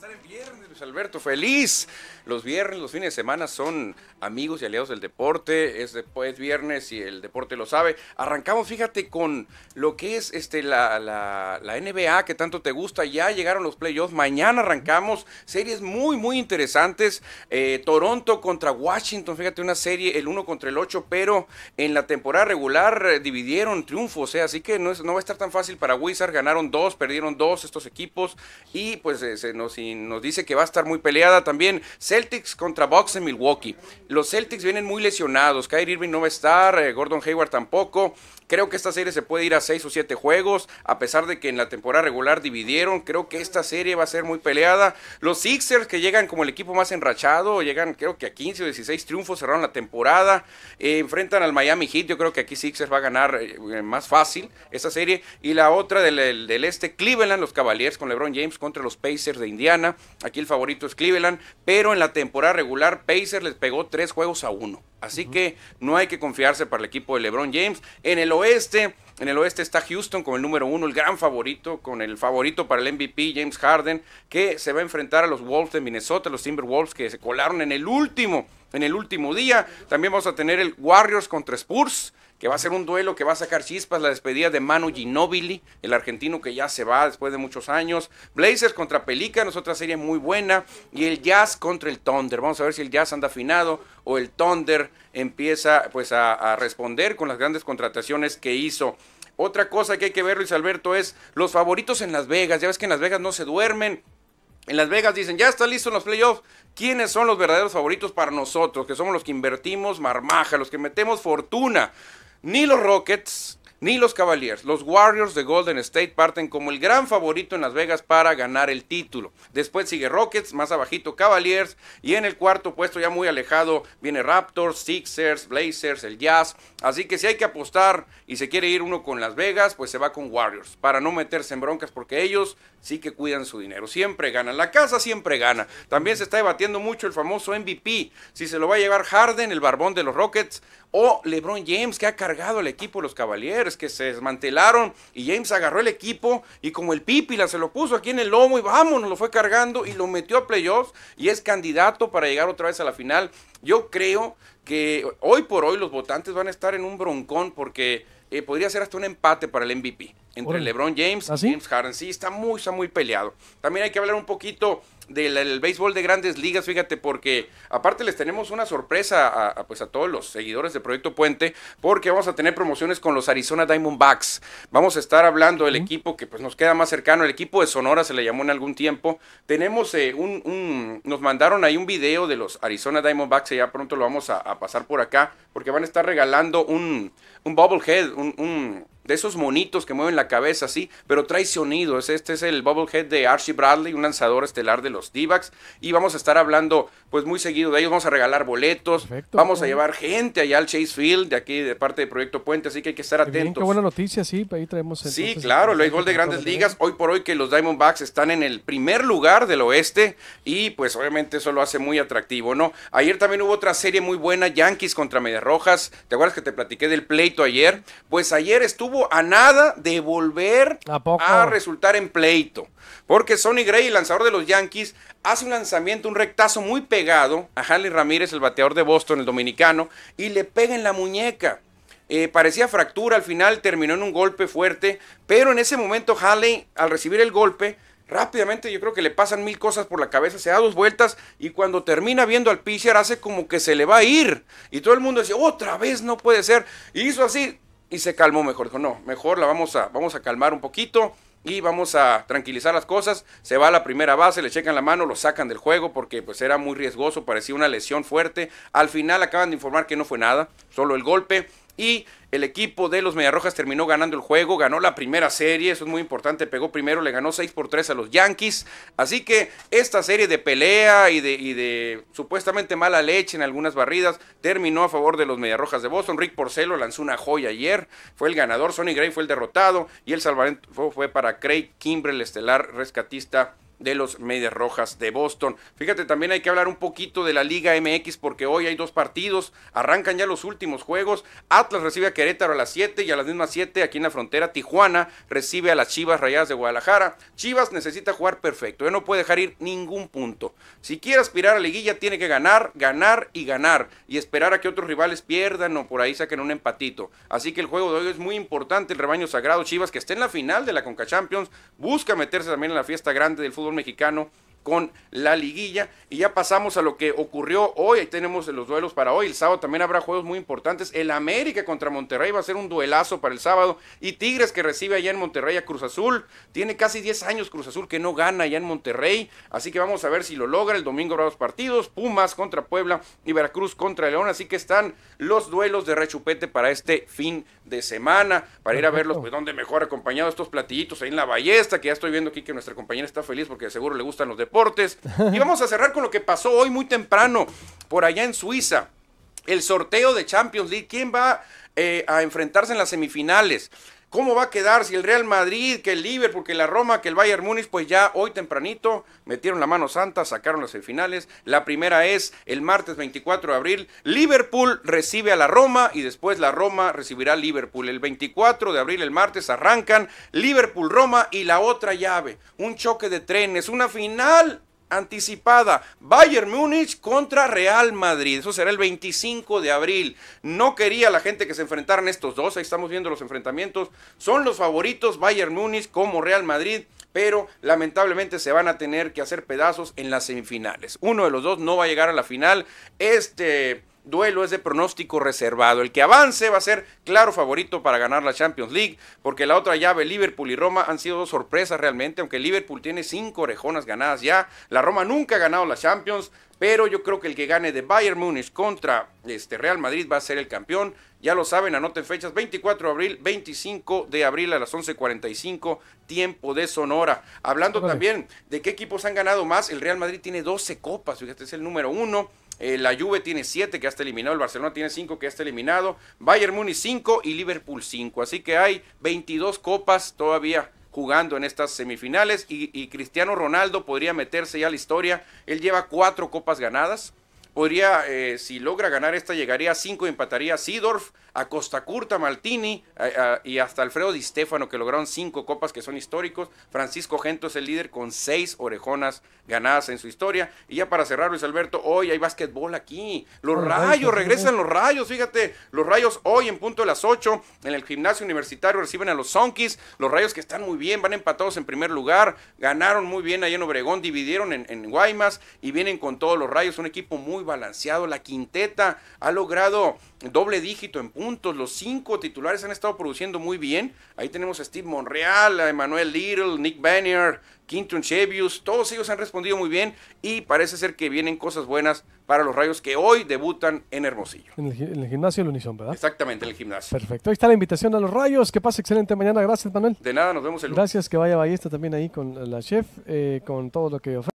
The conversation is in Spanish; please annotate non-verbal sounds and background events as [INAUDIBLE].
estar en viernes, Luis Alberto. Feliz. Los viernes, los fines de semana son amigos y aliados del deporte. Es, después viernes y el deporte lo sabe. Arrancamos, fíjate, con lo que es este, la, la, la NBA que tanto te gusta. Ya llegaron los playoffs. Mañana arrancamos series muy, muy interesantes. Eh, Toronto contra Washington. Fíjate, una serie, el 1 contra el 8, pero en la temporada regular eh, dividieron triunfos. sea, eh. así que no, no va a estar tan fácil para Wizard. Ganaron dos, perdieron dos estos equipos. Y pues se nos nos dice que va a estar muy peleada también. Celtics contra Bucks en Milwaukee. Los Celtics vienen muy lesionados. Kyrie Irving no va a estar, eh, Gordon Hayward tampoco. Creo que esta serie se puede ir a 6 o 7 juegos, a pesar de que en la temporada regular dividieron. Creo que esta serie va a ser muy peleada. Los Sixers que llegan como el equipo más enrachado, llegan creo que a 15 o 16 triunfos, cerraron la temporada. Eh, enfrentan al Miami Heat, yo creo que aquí Sixers va a ganar eh, más fácil esta serie. Y la otra del, del este, Cleveland, los Cavaliers con LeBron James contra los Pacers de Indiana. Aquí el favorito es Cleveland, pero en la temporada regular Pacers les pegó tres juegos a uno. Así que no hay que confiarse para el equipo de LeBron James. En el oeste, en el oeste está Houston con el número uno, el gran favorito, con el favorito para el MVP, James Harden, que se va a enfrentar a los Wolves de Minnesota, los Timberwolves que se colaron en el último, en el último día. También vamos a tener el Warriors contra Spurs que va a ser un duelo que va a sacar chispas, la despedida de Manu Ginobili, el argentino que ya se va después de muchos años, Blazers contra es otra serie muy buena, y el Jazz contra el Thunder. Vamos a ver si el Jazz anda afinado o el Thunder empieza pues a, responder con las grandes contrataciones que hizo. Otra cosa que hay que ver, Luis Alberto, es los favoritos en Las Vegas. Ya ves que en Las Vegas no se duermen. En Las Vegas dicen, ya está listo los playoffs. ¿Quiénes son los verdaderos favoritos para nosotros? Que somos los que invertimos marmaja, los que metemos fortuna. Ni los Rockets ni los Cavaliers. Los Warriors de Golden State parten como el gran favorito en Las Vegas para ganar el título. Después sigue Rockets, más abajito Cavaliers y en el cuarto puesto ya muy alejado viene Raptors, Sixers, Blazers, el Jazz. Así que si hay que apostar y se quiere ir uno con Las Vegas, pues se va con Warriors para no meterse en broncas porque ellos sí que cuidan su dinero. Siempre ganan, La casa siempre gana. También se está debatiendo mucho el famoso MVP. Si se lo va a llevar Harden, el barbón de los Rockets, o LeBron James, que ha cargado al equipo de los Cavaliers, que se desmantelaron y James agarró el equipo y como el pipila se lo puso aquí en el lomo y vámonos, lo fue cargando y lo metió a playoffs y es candidato para llegar otra vez a la final. Yo creo que hoy por hoy los votantes van a estar en un broncón porque eh, podría ser hasta un empate para el MVP entre LeBron James y ¿Ah, James Harden. Sí, está muy, está muy peleado. También hay que hablar un poquito del, béisbol de grandes ligas, fíjate, porque aparte les tenemos una sorpresa a, pues a todos los seguidores de Proyecto Puente, porque vamos a tener promociones con los Arizona Diamondbacks. Vamos a estar hablando del equipo que pues, nos queda más cercano, el equipo de Sonora se le llamó en algún tiempo. Tenemos eh, un, nos mandaron ahí un video de los Arizona Diamondbacks y ya pronto lo vamos a, pasar por acá, porque van a estar regalando un, un bobblehead, un de esos monitos que mueven la cabeza así, pero trae sonidos. Este es el head de Archie Bradley, un lanzador estelar de los d -backs. Y vamos a estar hablando pues muy seguido de ellos. Vamos a regalar boletos. vamos a llevar gente allá al Chase Field, de aquí de parte de Proyecto Puente. Así que hay que estar atentos. qué buena noticia, sí. Ahí traemos. sí, claro. El béisbol de grandes ligas. Hoy por hoy que los Diamondbacks están en el primer lugar del oeste. Y pues obviamente eso lo hace muy atractivo, ¿no? Ayer también hubo otra serie muy buena, Yankees contra Medias Rojas. ¿Te acuerdas que te platiqué del pleito ayer? Pues ayer estuvo a nada de volver ¿A, resultar en pleito. Porque Sonny Gray, el lanzador de los Yankees, hace un lanzamiento, un rectazo muy pegado a Harley Ramírez, el bateador de Boston, el dominicano, y le pega en la muñeca. Eh, parecía fractura, al final terminó en un golpe fuerte, pero en ese momento Halley, al recibir el golpe, rápidamente yo creo que le pasan mil cosas por la cabeza, se da dos vueltas y cuando termina viendo al pitcher hace como que se le va a ir. Y todo el mundo dice, otra vez no puede ser. Y hizo así, y se calmó mejor. Dijo, no, mejor la vamos a, vamos a calmar un poquito y vamos a tranquilizar las cosas. Se va a la primera base, le checan la mano, lo sacan del juego porque pues era muy riesgoso, parecía una lesión fuerte. Al final acaban de informar que no fue nada, solo el golpe. Y el equipo de los Mediarrojas terminó ganando el juego, ganó la primera serie, eso es muy importante, pegó primero, le ganó 6 por 3 a los Yankees. Así que esta serie de pelea y de, supuestamente mala leche en algunas barridas terminó a favor de los Mediarrojas de Boston. Rick Porcelo lanzó una joya ayer, fue el ganador, Sonny Gray fue el derrotado y el salvamento fue para Craig Kimbrel estelar rescatista de los Medias Rojas de Boston. Fíjate, también hay que hablar un poquito de la Liga MX porque hoy hay dos partidos, arrancan ya los últimos juegos. Atlas recibe a Querétaro a las 7 y a las mismas 7 aquí en la frontera Tijuana recibe a las Chivas Rayadas de Guadalajara. Chivas necesita jugar perfecto, Él ¿eh? no puede dejar ir ningún punto. Si quiere aspirar a liguilla tiene que ganar, ganar y ganar y esperar a que otros rivales pierdan o por ahí saquen un empatito. Así que el juego de hoy es muy importante, el rebaño sagrado Chivas que está en la final de la Conca Champions, busca meterse también en la fiesta grande del fútbol mexicano con la liguilla. Y ya pasamos a lo que ocurrió hoy. Ahí tenemos los duelos para hoy. El sábado también habrá juegos muy importantes. El América contra Monterrey va a ser un duelazo para el sábado. Y Tigres que recibe allá en Monterrey a Cruz Azul. Tiene casi 10 años Cruz Azul que no gana allá en Monterrey. Así que vamos a ver si lo logra. El domingo habrá dos partidos. Pumas contra Puebla y Veracruz contra León. Así que están los duelos de rechupete para este fin de semana. Para ir a verlos, pues donde mejor acompañado estos platillitos ahí en la ballesta. Que ya estoy viendo aquí que nuestra compañera está feliz porque seguro le gustan los de y [LAUGHS] vamos a cerrar con lo que pasó hoy muy temprano por allá en Suiza. El sorteo de Champions League. ¿Quién va eh, a enfrentarse en las semifinales? ¿Cómo va a quedar si el Real Madrid, que el Liverpool, que la Roma, que el Bayern Múnich, pues ya hoy tempranito metieron la mano santa, sacaron las semifinales? La primera es el martes 24 de abril, Liverpool recibe a la Roma y después la Roma recibirá a Liverpool. El 24 de abril, el martes, arrancan Liverpool-Roma y la otra llave, un choque de trenes, una final anticipada. Bayern Múnich contra Real Madrid. Eso será el 25 de abril. No quería la gente que se enfrentaran estos dos. Ahí estamos viendo los enfrentamientos. Son los favoritos Bayern Múnich como Real Madrid. Pero lamentablemente se van a tener que hacer pedazos en las semifinales. Uno de los dos no va a llegar a la final. Este duelo es de pronóstico reservado. El que avance va a ser claro favorito para ganar la Champions League, porque la otra llave, Liverpool y Roma, han sido dos sorpresas realmente, aunque Liverpool tiene cinco orejonas ganadas ya. La Roma nunca ha ganado la Champions, pero yo creo que el que gane de Bayern Munich contra este Real Madrid va a ser el campeón. Ya lo saben, anoten fechas 24 de abril, 25 de abril a las 11:45, tiempo de Sonora. Hablando también de qué equipos han ganado más, el Real Madrid tiene 12 copas, fíjate, es el número uno. Eh, la Juve tiene 7 que está eliminado, el Barcelona tiene 5 que está eliminado, Bayern Munich 5 y Liverpool 5. Así que hay 22 copas todavía jugando en estas semifinales y, y Cristiano Ronaldo podría meterse ya a la historia. Él lleva cuatro copas ganadas, podría, eh, si logra ganar esta, llegaría a 5 y empataría a Sidorf, a Costa Curta, Maltini y hasta Alfredo Di Stefano, que lograron 5 copas que son históricos. Francisco Gento es el líder con 6 orejonas ganadas en su historia. Y ya para cerrar, Luis Alberto, hoy hay básquetbol aquí. Los rayos, regresan los rayos, fíjate. Los rayos hoy en punto de las 8 en el gimnasio universitario reciben a los Sonkis. Los rayos que están muy bien, van empatados en primer lugar, ganaron muy bien allá en Obregón, dividieron en Guaymas y vienen con todos los rayos. Un equipo muy balanceado. La quinteta ha logrado doble dígito en puntos. Los cinco titulares han estado produciendo muy bien. Ahí tenemos a Steve Monreal, a Emmanuel Little, Nick Banner, Quinton Chevius. Todos ellos han respondido muy bien y parece ser que vienen cosas buenas para los rayos que hoy debutan en Hermosillo. En el, gimnasio el gimnasio ¿verdad? Exactamente, en el gimnasio. Perfecto. Ahí está la invitación a los rayos. Que pase excelente mañana. Gracias, Manuel. De nada, nos vemos el lunes. Gracias, que vaya Ballesta también ahí con la chef, eh, con todo lo que ofrece.